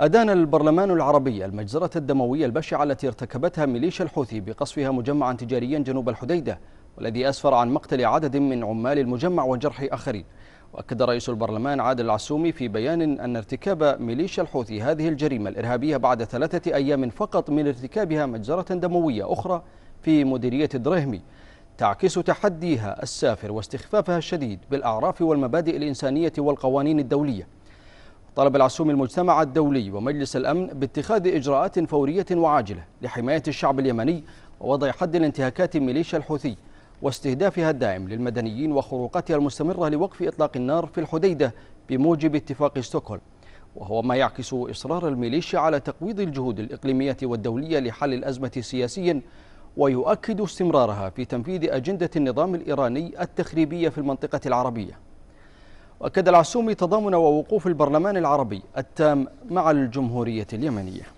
أدان البرلمان العربي المجزرة الدموية البشعة التي ارتكبتها ميليشيا الحوثي بقصفها مجمعا تجاريا جنوب الحديدة والذي أسفر عن مقتل عدد من عمال المجمع وجرح آخرين وأكد رئيس البرلمان عادل العسومي في بيان أن ارتكاب ميليشيا الحوثي هذه الجريمة الإرهابية بعد ثلاثة أيام فقط من ارتكابها مجزرة دموية أخرى في مديرية الدرهمي تعكس تحديها السافر واستخفافها الشديد بالأعراف والمبادئ الإنسانية والقوانين الدولية طلب العسوم المجتمع الدولي ومجلس الأمن باتخاذ إجراءات فورية وعاجلة لحماية الشعب اليمني ووضع حد لانتهاكات ميليشيا الحوثي واستهدافها الدائم للمدنيين وخروقاتها المستمرة لوقف إطلاق النار في الحديدة بموجب اتفاق ستوكهولم وهو ما يعكس إصرار الميليشيا على تقويض الجهود الإقليمية والدولية لحل الأزمة سياسيا ويؤكد استمرارها في تنفيذ أجندة النظام الإيراني التخريبية في المنطقة العربية وأكد العسومي تضامن ووقوف البرلمان العربي التام مع الجمهورية اليمنية